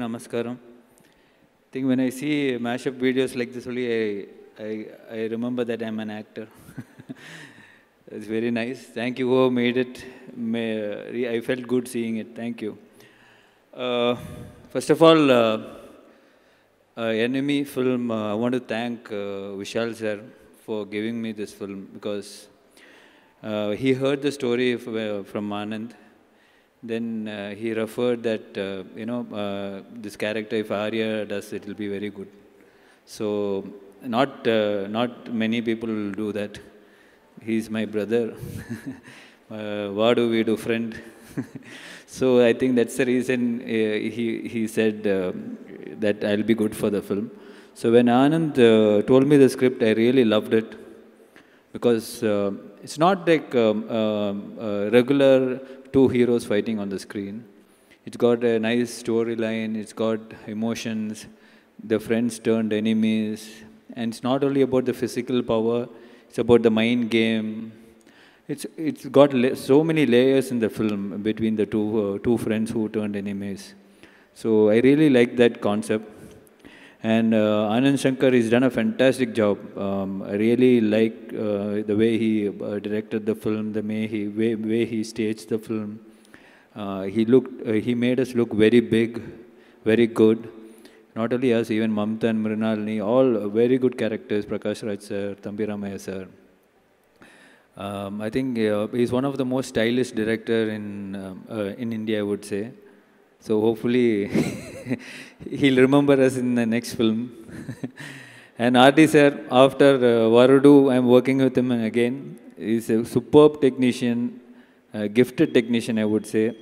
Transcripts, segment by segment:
namaskaram. I think when I see mashup videos like this only, I, I, I remember that I'm an actor. it's very nice. Thank you who made it. May, I felt good seeing it. Thank you. Uh, first of all, uh, uh, enemy film, uh, I want to thank uh, Vishal sir for giving me this film because he heard the story from Manand. then uh, he referred that, uh, you know, uh, this character, if Arya does, it will be very good. So, not, not many people do that. He's my brother. what do we do, friend? so, I think that's the reason he, he said, um, that I'll be good for the film. So when Anand uh, told me the script, I really loved it because uh, it's not like um, uh, regular two heroes fighting on the screen. It's got a nice storyline, it's got emotions, the friends turned enemies, and it's not only about the physical power, it's about the mind game. It's, it's got so many layers in the film between the two, uh, two friends who turned enemies. So I really like that concept. And uh, Anand Shankar has done a fantastic job. Um, I really like uh, the way he uh, directed the film, the way he, way, way he staged the film. Uh, he looked, uh, he made us look very big, very good. Not only us, even Mamta and Mrinalini, all very good characters, Prakash Raj sir, Thambi Ramaya sir. Um, I think uh, he's one of the most stylish director in, in India, I would say. So hopefully he'll remember us in the next film. and R.D. sir, after uh, Varudu, I'm working with him again. He's a superb technician, a gifted technician, I would say.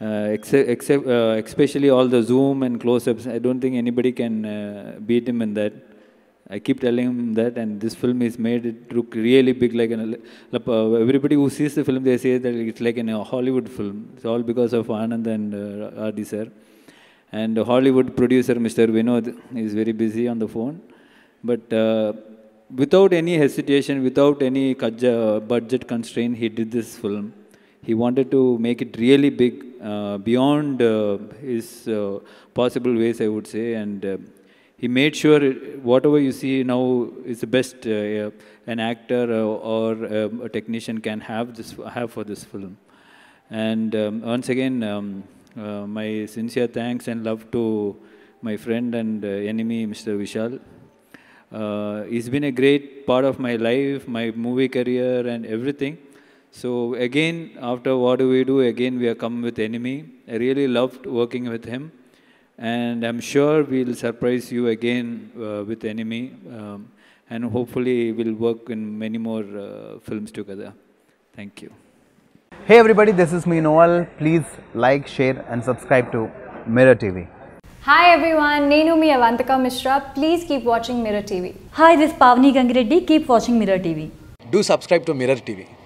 Uh, except, except, uh, especially all the zoom and close-ups. I don't think anybody can uh, beat him in that. I keep telling him that, and this film is made it look really big, like an uh, everybody who sees the film, they say that it's like an, a Hollywood film. It's all because of Anand and uh, Adi sir, and Hollywood producer Mr. Vinod is very busy on the phone, but. Uh, without any hesitation, without any budget constraint, he did this film. He wanted to make it really big, uh, beyond uh, his uh, possible ways, I would say, and he made sure whatever you see now is the best uh, an actor uh, or, um, a technician can have this have for this film. And um, once again, um, uh, my sincere thanks and love to my friend and uh, enemy, Mr. Vishal. Uh, he's been a great part of my life, my movie career and everything. So again, after What Do We Do, again we are come with Enemy. I really loved working with him. And I'm sure we'll surprise you again uh, with Enemy. Um, and hopefully we'll work in many more uh, films together. Thank you. Hey everybody, this is me Noel. Please like, share and subscribe to Mirror TV. Hi everyone, Nenu me Avantika Mishra. Please keep watching Mirror TV. Hi, this is Pavani Gangireddy. Keep watching Mirror TV. Do subscribe to Mirror TV.